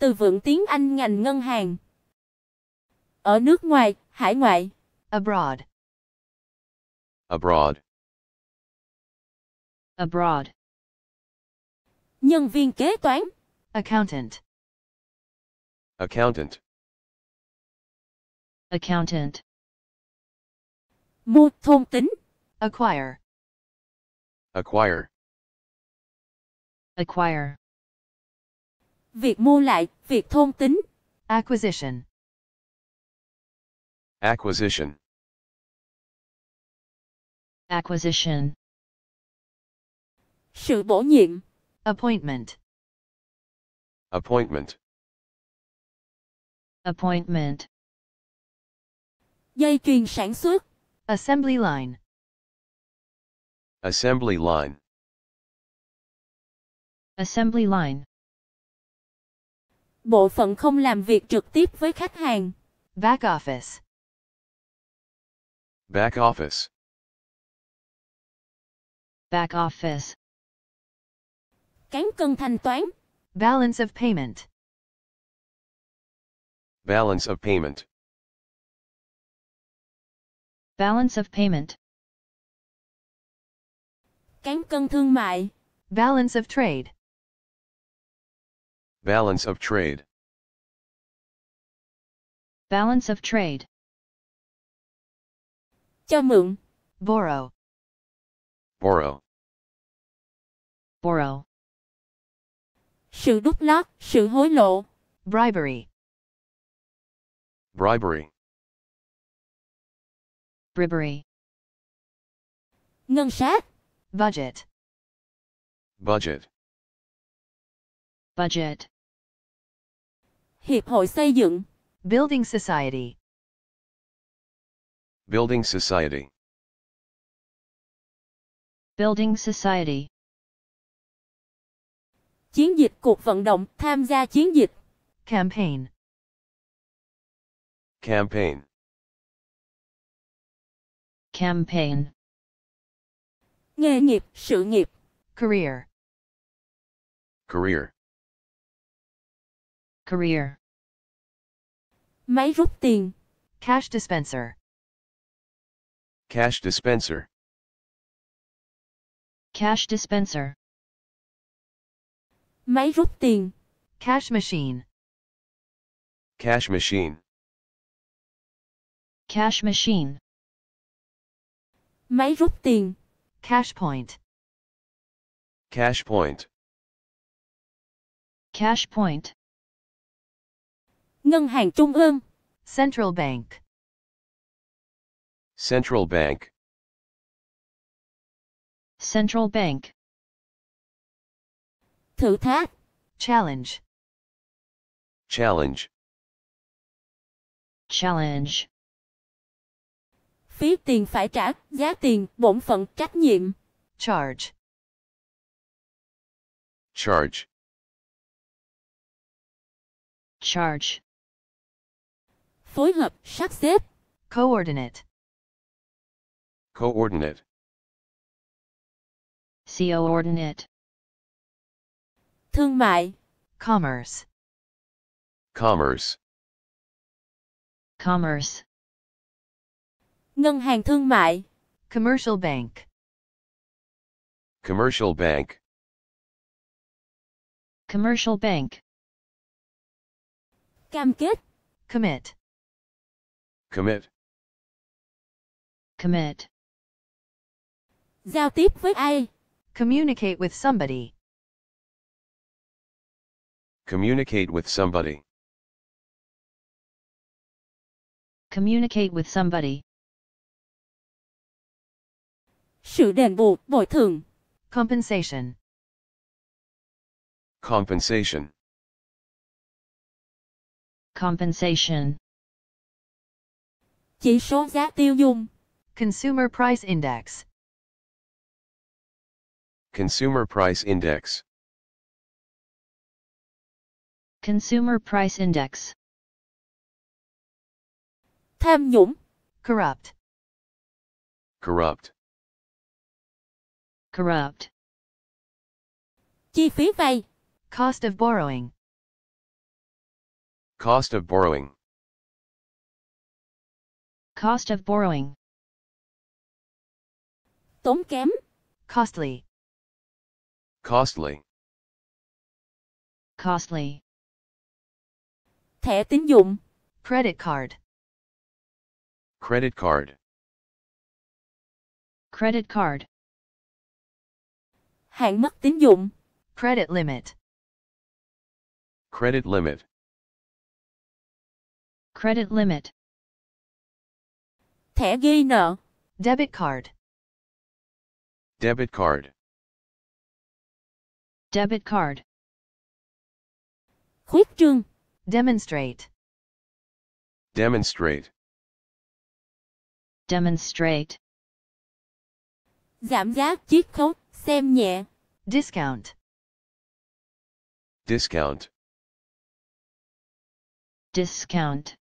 từ vựng tiếng Anh ngành ngân hàng. Ở nước ngoài, hải ngoại. Abroad. Abroad. Abroad. Nhân viên kế toán. Accountant. Accountant. Accountant. Mua thông tin Acquire. Acquire. Acquire. Việc mua lại, việc thôn tính. Acquisition. Acquisition. Acquisition. Sự bổ nhiệm. Appointment. Appointment. Appointment. Dây chuyền sản xuất. Assembly line. Assembly line. Assembly line. Bộ phận không làm việc trực tiếp với khách hàng. Back office. Back office. Back office. Cán cân thanh toán. Balance of payment. Balance of payment. Balance of payment. Cán cân thương mại. Balance of trade. Balance of trade. Balance of trade. Cho mượn. Borrow. Borrow. Borrow. Sự đút lót, sự hối lộ. Bribery. Bribery. Bribery. Ngân sách. Budget. Budget. budget. Hiệp hội xây dựng. Building society. Building society. Building society. Chiến dịch cuộc vận động, tham gia chiến dịch. Campaign. Campaign. Campaign. Nghề nghiệp, sự nghiệp. Career. Career. Career. Máy rút tiền. Cash dispenser. Cash dispenser. Cash dispenser. Máy rút tiền. Cash machine. Cash machine. Cash machine. Máy rút tiền. Cash point. Cash point. Cash point. Ngân hàng Trung ương. Central Bank. Central Bank. Central Bank. Thử thách. Challenge. Challenge. Challenge. Phí tiền phải trả, giá tiền, bổn phận, trách nhiệm. Charge. Charge. Charge phối hợp, sắp xếp. Coordinate. Coordinate. Coordinate. Thương mại. Commerce. Commerce. Commerce. Ngân hàng thương mại. Commercial bank. Commercial bank. Commercial bank. Cam kết. Commit. Commit. Commit. Giao tiếp với ai? Communicate with somebody. Communicate with somebody. Communicate with somebody. Sự đền bù, bồi thường. Compensation. Compensation. Compensation. Chỉ số giá tiêu dùng. Consumer Price Index. Consumer Price Index. Consumer Price Index. Tham nhũng. Corrupt. Corrupt. Corrupt. Chi phí vay. Cost of borrowing. Cost of borrowing. Cost of borrowing. Tốn kém. Costly. Costly. Costly. Thẻ tín dụng. Credit card. Credit card. Credit card. Hạn mức tín dụng. Credit limit. Credit limit. Credit limit. thẻ ghi nợ. Debit card. Debit card. Debit card. Khuyết trương. Demonstrate. Demonstrate. Demonstrate. Giảm giá chiết khấu, xem nhẹ. Discount. Discount. Discount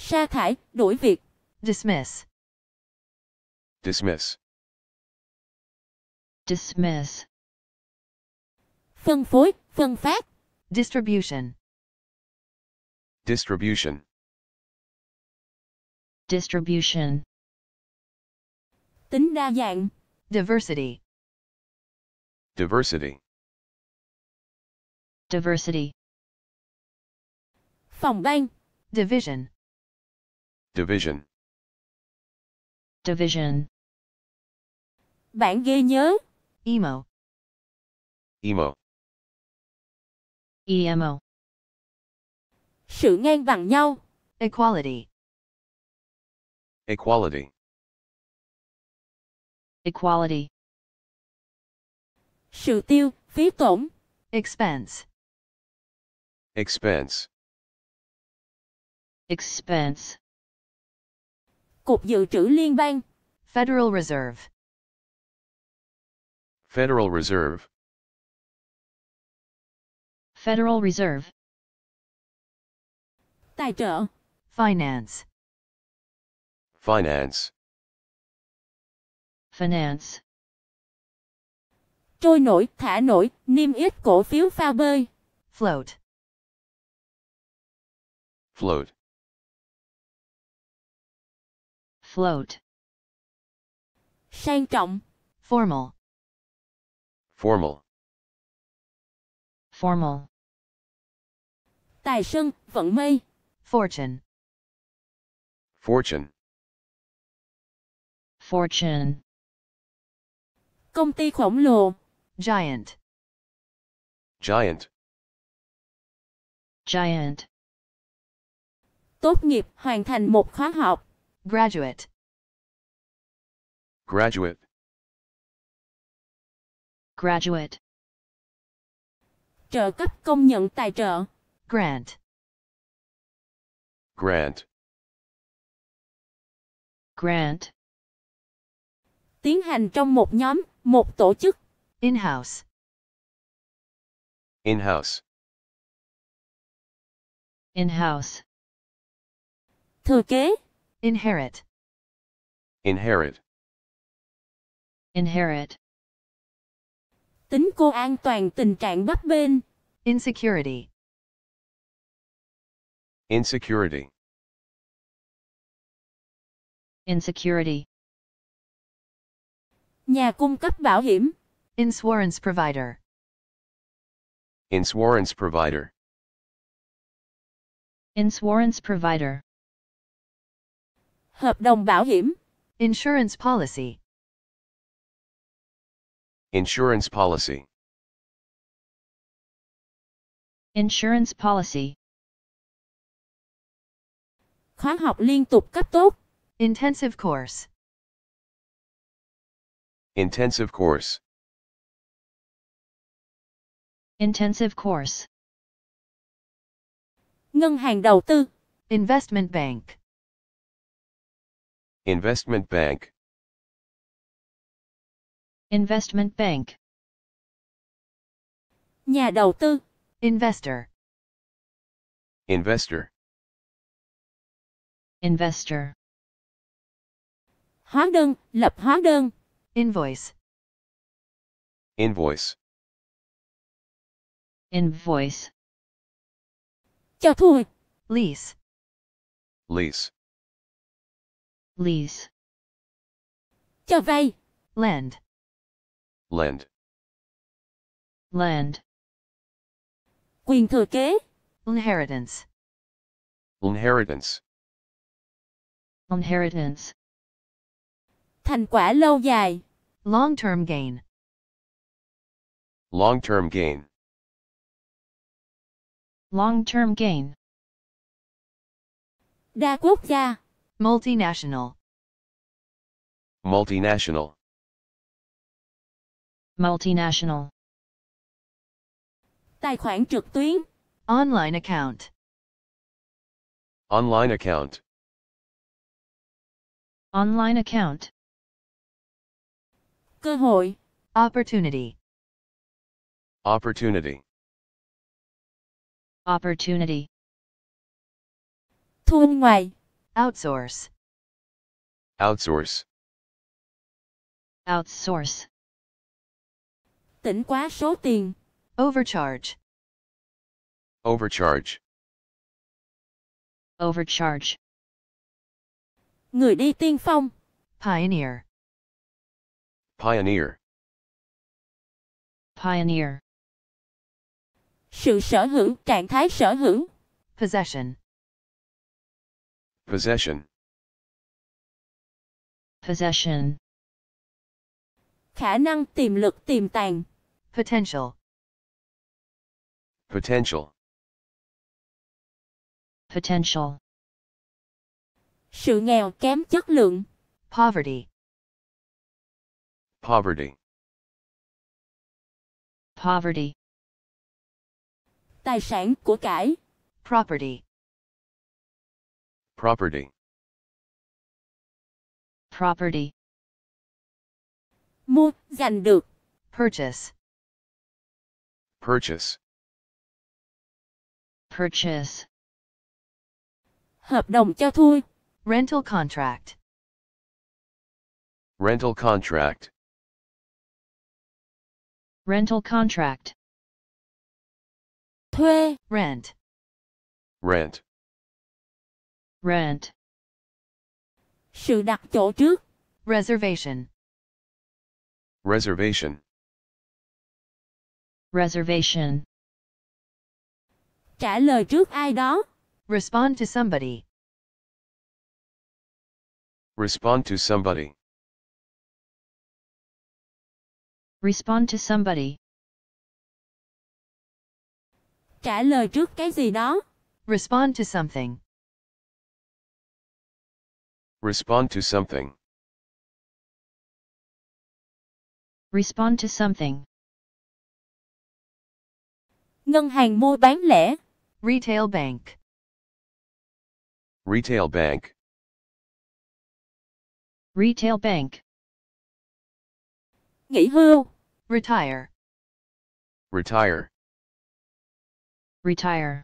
sa thải, đổi việc. Dismiss. Dismiss. Dismiss. Phân phối, phân phát. Distribution. Distribution. Distribution. Tính đa dạng. Diversity. Diversity. Diversity. Phòng ban. Division. Division. Division. bản ghi nhớ. Emo. Emo. EMO. Sự ngang bằng nhau. Equality. Equality. Equality. Sự tiêu, phí tổn. Expense. Expense. Expense. Cục Dự trữ Liên bang. Federal Reserve. Federal Reserve. Federal Reserve. Tài trợ. Finance. Finance. Finance. Trôi nổi, thả nổi, niêm yết cổ phiếu pha bơi. Float. Float. Float. Sang trọng. Formal. Formal. Formal. Tài sân, vận may. Fortune. Fortune. Fortune. Công ty khổng lồ. Giant. Giant. Giant. Tốt nghiệp hoàn thành một khóa học graduate graduate graduate trợ cấp công nhận tài trợ grant grant grant tiến hành trong một nhóm một tổ chức in house in house in house thừa kế Inherit. Inherit. Inherit. Tính cô an toàn tình trạng bất bền. Insecurity. Insecurity. Insecurity. Nhà cung cấp bảo hiểm. Insurance provider. Insurance provider. Insurance provider. Hợp đồng bảo hiểm. Insurance policy. Insurance policy. Insurance policy. Khóa học liên tục cấp tốt. Intensive course. Intensive course. Intensive course. Ngân hàng đầu tư. Investment bank. Investment bank. Investment bank. Nhà đầu tư. Investor. Investor. Investor. Hóa đơn, lập hóa đơn. Invoice. Invoice. Invoice. Cho thuê. Lease. Lease. lease cho vay lend lend lend quyền thừa kế inheritance inheritance inheritance thành quả lâu dài long term gain long term gain long term gain đa quốc gia Multinational. Multinational. Multinational. Tài khoản trực tuyến. Online account. Online account. Online account. Cơ hội. Opportunity. Opportunity. Opportunity. Thu ngoài. Outsource. Outsource. Outsource. Tỉnh quá số tiền. Overcharge. Overcharge. Overcharge. Người đi tiên phong. Pioneer. Pioneer. Pioneer. Sự sở hữu, trạng thái sở hữu. Possession. Possession. Possession. Khả năng tiềm lực tiềm tàng. Potential. Potential. Potential. Sự nghèo kém chất lượng. Poverty. Poverty. Poverty. Tài sản của cải. Property. Property. Property. Mua, giành được. Purchase. Purchase. Purchase. Hợp đồng cho thuê. Rental contract. Rental contract. Rental contract. Thuê. Rent. Rent. Rent. Sự đặt chỗ trước. Reservation. Reservation. Reservation. Trả lời trước ai đó. Respond to somebody. Respond to somebody. Respond to somebody. Trả lời trước cái gì đó. Respond to something. Respond to something. Respond to something. Ngân hàng mua bán lẻ. Retail bank. Retail bank. Retail bank. Nghỉ hưu. Retire. Retire. Retire.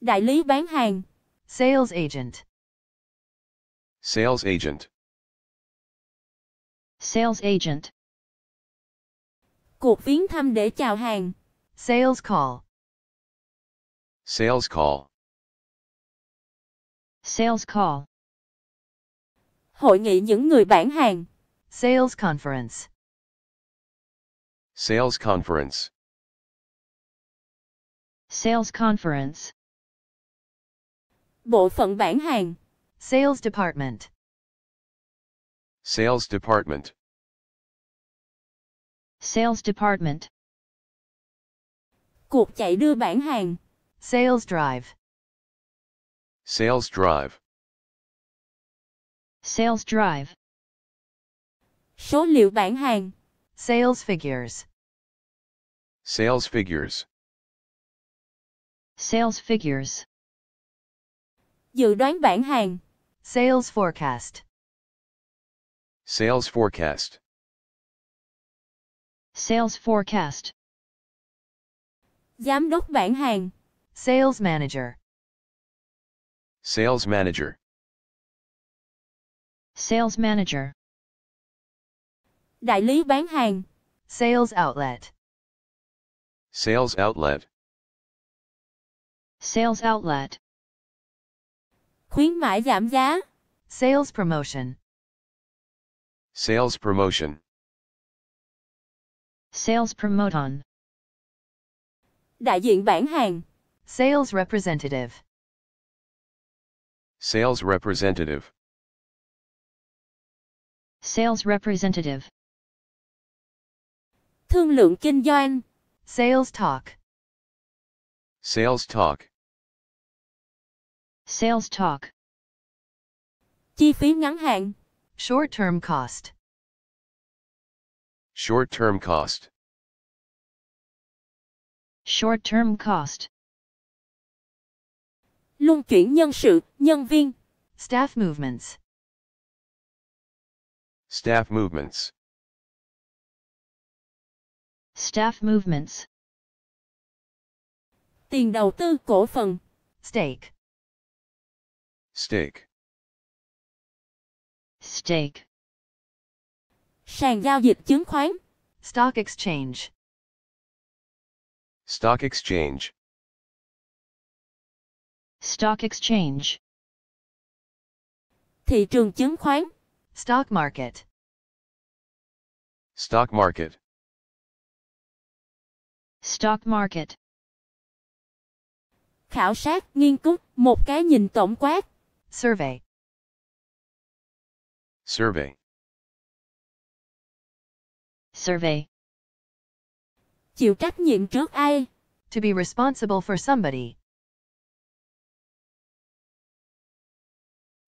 Đại lý bán hàng. Sales agent. Sales agent. Sales agent. Cuộc viếng thăm để chào hàng. Sales call. Sales call. Sales call. Hội nghị những người bán hàng. Sales conference. Sales conference. Sales conference. Bộ phận bán hàng. Sales Department Sales Department Sales Department Cuộc chạy đưa bản hàng Sales Drive Sales Drive Sales Drive Số liệu bản hàng Sales Figures Sales Figures Sales Figures Dự đoán bản hàng Sales forecast. Sales forecast. Sales forecast. Giám đốc bản hàng. Sales manager. Sales manager. Sales manager. Đại lý bán hàng. Sales outlet. Sales outlet. Sales outlet. Khuyến mãi giảm giá. Sales promotion. Sales promotion. Sales promotion. Đại diện bán hàng. Sales representative. Sales representative. Sales representative. Thương lượng kinh doanh. Sales talk. Sales talk. Sales talk. Chi phí ngắn hạn. Short-term cost. Short-term cost. Short-term cost. Luân chuyển nhân sự, nhân viên. Staff movements. Staff movements. Staff movements. Tiền đầu tư cổ phần. Stake. Stake. Stake. Sàn giao dịch chứng khoán. Stock exchange. Stock exchange. Stock exchange. Thị trường chứng khoán. Stock market. Stock market. Stock market. Khảo sát, nghiên cứu, một cái nhìn tổng quát. Survey. Survey. Survey. Chịu trách nhiệm trước ai? To be responsible for somebody.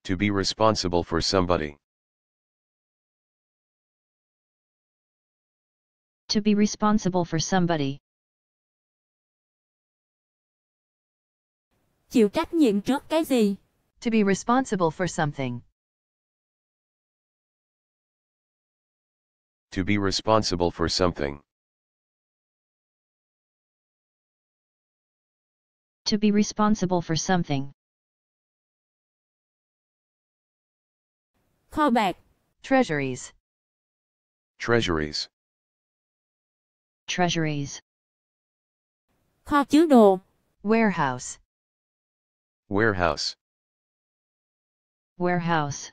To be responsible for somebody. To be responsible for somebody. Chịu trách nhiệm trước cái gì? To be responsible for something. To be responsible for something. To be responsible for something. Call back. Treasuries. Treasuries. Treasuries. Kho chứa đồ. Warehouse. Warehouse warehouse